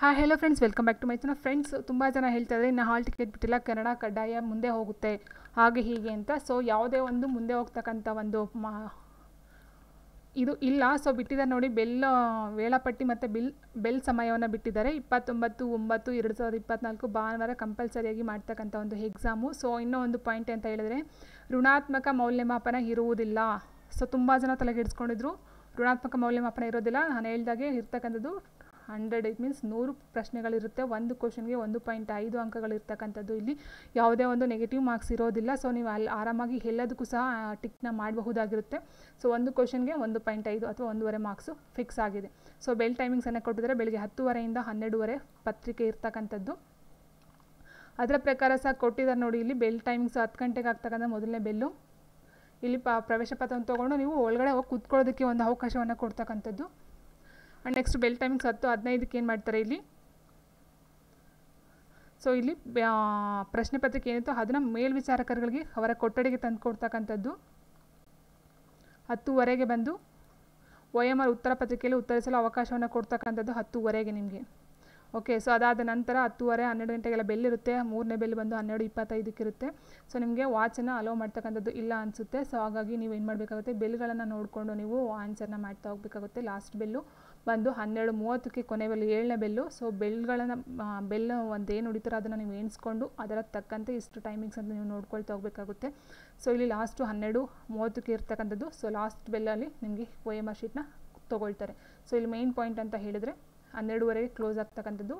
ಹಾಂ hello friends welcome back to my friends ತುಂಬ ಜನ ಹೇಳ್ತಾ ಇನ್ನು ಹಾಲ್ ಟಿಕೆಟ್ ಬಿಟ್ಟಿಲ್ಲ ಕನ್ನಡ ಕಡ್ಡಾಯ ಮುಂದೆ ಹೋಗುತ್ತೆ ಹಾಗೆ ಹೀಗೆ ಅಂತ ಸೊ ಯಾವುದೇ ಒಂದು ಮುಂದೆ ಹೋಗ್ತಕ್ಕಂಥ ಒಂದು ಮಾ ಇದು ಇಲ್ಲ ಸೊ ಬಿಟ್ಟಿದ್ದಾರೆ ನೋಡಿ ಬೆಲ್ ವೇಳಾಪಟ್ಟಿ ಮತ್ತು ಬಿಲ್ ಬೆಲ್ ಸಮಯವನ್ನು ಬಿಟ್ಟಿದ್ದಾರೆ ಇಪ್ಪತ್ತೊಂಬತ್ತು ಒಂಬತ್ತು ಎರಡು ಸಾವಿರದ ಇಪ್ಪತ್ತ್ನಾಲ್ಕು ಭಾನುವಾರ ಕಂಪಲ್ಸರಿಯಾಗಿ ಮಾಡ್ತಕ್ಕಂಥ ಒಂದು ಎಕ್ಸಾಮು ಸೊ ಇನ್ನೂ ಒಂದು ಪಾಯಿಂಟ್ ಅಂತ ಹೇಳಿದರೆ ಋಣಾತ್ಮಕ ಮೌಲ್ಯಮಾಪನ ಇರುವುದಿಲ್ಲ ಸೊ ತುಂಬ ಜನ ತಲೆಗೆಡಿಸ್ಕೊಂಡಿದ್ರು ಋಣಾತ್ಮಕ ಮೌಲ್ಯಮಾಪನ ಇರೋದಿಲ್ಲ ನಾನು ಹೇಳ್ದಾಗೆ ಇರ್ತಕ್ಕಂಥದ್ದು ಹಂಡ್ರೆಡ್ ಇಟ್ ಮೀನ್ಸ್ ನೂರು ಪ್ರಶ್ನೆಗಳಿರುತ್ತೆ ಒಂದು ಕ್ವಶನ್ಗೆ ಒಂದು ಪಾಯಿಂಟ್ ಐದು ಅಂಕಗಳಿರ್ತಕ್ಕಂಥದ್ದು ಇಲ್ಲಿ ಯಾವುದೇ ಒಂದು ನೆಗೆಟಿವ್ ಮಾರ್ಕ್ಸ್ ಇರೋದಿಲ್ಲ ಸೊ ನೀವು ಅಲ್ಲಿ ಆರಾಮಾಗಿ ಎಲ್ಲದಕ್ಕೂ ಸಹ ಟಿಕ್ನ ಮಾಡಬಹುದಾಗಿರುತ್ತೆ ಸೊ ಒಂದು ಕ್ವಶನ್ಗೆ ಒಂದು ಪಾಯಿಂಟ್ ಐದು ಅಥವಾ ಒಂದೂವರೆ ಮಾರ್ಕ್ಸು ಫಿಕ್ಸ್ ಆಗಿದೆ ಸೊ ಬೆಲ್ ಟೈಮಿಂಗ್ಸನ್ನು ಕೊಟ್ಟಿದ್ರೆ ಬೆಳಗ್ಗೆ ಹತ್ತುವರೆಯಿಂದ ಹನ್ನೆರಡುವರೆ ಪತ್ರಿಕೆ ಇರ್ತಕ್ಕಂಥದ್ದು ಅದರ ಪ್ರಕಾರ ಸಹ ಕೊಟ್ಟಿದ್ದಾರೆ ನೋಡಿ ಇಲ್ಲಿ ಬೆಲ್ ಟೈಮಿಂಗ್ಸ್ ಹತ್ತು ಗಂಟೆಗೆ ಆಗ್ತಕ್ಕಂಥ ಮೊದಲನೇ ಬೆಲ್ಲು ಇಲ್ಲಿ ಪ ಪ್ರವೇಶ ಪತ್ರವನ್ನು ತೊಗೊಂಡು ನೀವು ಒಳಗಡೆ ಹೋಗಿ ಕೂತ್ಕೊಳ್ಳೋದಕ್ಕೆ ಒಂದು ಅವಕಾಶವನ್ನು ಕೊಡ್ತಕ್ಕಂಥದ್ದು ಆ್ಯಂಡ್ ನೆಕ್ಸ್ಟ್ ಬೆಲ್ ಟೈಮಿಂಗ್ಸ್ ಹತ್ತು ಹದಿನೈದಕ್ಕೆ ಏನು ಮಾಡ್ತಾರೆ ಇಲ್ಲಿ ಸೊ ಇಲ್ಲಿ ಪ್ರಶ್ನೆ ಪತ್ರಿಕೆ ಏನಿತ್ತು ಅದನ್ನು ಮೇಲ್ವಿಚಾರಕರುಗಳಿಗೆ ಅವರ ಕೊಠಡಿಗೆ ತಂದು ಕೊಡ್ತಕ್ಕಂಥದ್ದು ಹತ್ತುವರೆಗೆ ಬಂದು ಒ ಎಮ್ ಆರ್ ಉತ್ತರ ಪತ್ರಿಕೆಯಲ್ಲಿ ಉತ್ತರಿಸಲು ಅವಕಾಶವನ್ನು ಕೊಡ್ತಕ್ಕಂಥದ್ದು ಹತ್ತುವರೆಗೆ ನಿಮಗೆ ಓಕೆ ಸೊ ಅದಾದ ನಂತರ ಹತ್ತುವರೆ ಹನ್ನೆರಡು ಗಂಟೆಗೆಲ್ಲ ಬೆಲ್ಲಿರುತ್ತೆ ಮೂರನೇ ಬೆಲ್ ಬಂದು ಹನ್ನೆರಡು ಇಪ್ಪತ್ತೈದಕ್ಕಿರುತ್ತೆ ಸೊ ನಿಮಗೆ ವಾಚನ್ನು ಅಲೋ ಮಾಡ್ತಕ್ಕಂಥದ್ದು ಇಲ್ಲ ಅನಿಸುತ್ತೆ ಸೊ ಹಾಗಾಗಿ ನೀವು ಏನು ಮಾಡಬೇಕಾಗುತ್ತೆ ಬೆಲ್ಗಳನ್ನು ನೋಡಿಕೊಂಡು ನೀವು ಆನ್ಸರ್ನ ಮಾಡ್ತಾ ಹೋಗಬೇಕಾಗುತ್ತೆ ಲಾಸ್ಟ್ ಬೆಲ್ಲು ಬಂದು ಹನ್ನೆರಡು ಮೂವತ್ತಕ್ಕೆ ಕೊನೆ ಬೆಲ್ಲು ಏಳನೇ ಬೆಲ್ಲು ಸೊ ಬೆಲ್ಗಳನ್ನು ಬೆಲ್ಲ ಒಂದು ಏನು ಹೊಡಿತಾರೋ ಅದನ್ನು ನೀವು ಎಣಿಸ್ಕೊಂಡು ಅದರ ತಕ್ಕಂತೆ ಇಷ್ಟು ಟೈಮಿಂಗ್ಸ್ ಅಂತ ನೀವು ನೋಡ್ಕೊಳ್ತಾ ಹೋಗಬೇಕಾಗುತ್ತೆ ಸೊ ಇಲ್ಲಿ ಲಾಸ್ಟು ಹನ್ನೆರಡು ಮೂವತ್ತಕ್ಕೆ ಇರ್ತಕ್ಕಂಥದ್ದು ಸೊ ಲಾಸ್ಟ್ ಬೆಲ್ಲಲ್ಲಿ ನಿಮಗೆ ಆರ್ ಶೀಟ್ನ ತೊಗೊಳ್ತಾರೆ ಸೊ ಇಲ್ಲಿ ಮೇಯ್ನ್ ಪಾಯಿಂಟ್ ಅಂತ ಹೇಳಿದರೆ ಹನ್ನೆರಡುವರೆಗೆ ಕ್ಲೋಸ್ ಆಗ್ತಕ್ಕಂಥದ್ದು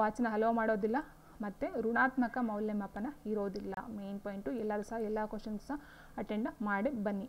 ವಾಚನ್ನ ಹಲೋ ಮಾಡೋದಿಲ್ಲ ಮತ್ತು ಋಣಾತ್ಮಕ ಮೌಲ್ಯಮಾಪನ ಇರೋದಿಲ್ಲ ಮೈನ್ ಪಾಯಿಂಟು ಎಲ್ಲರೂ ಸಹ ಎಲ್ಲ ಕ್ವಶನ್ಸ್ ಸಹ ಅಟೆಂಡ್ ಮಾಡಿ ಬನ್ನಿ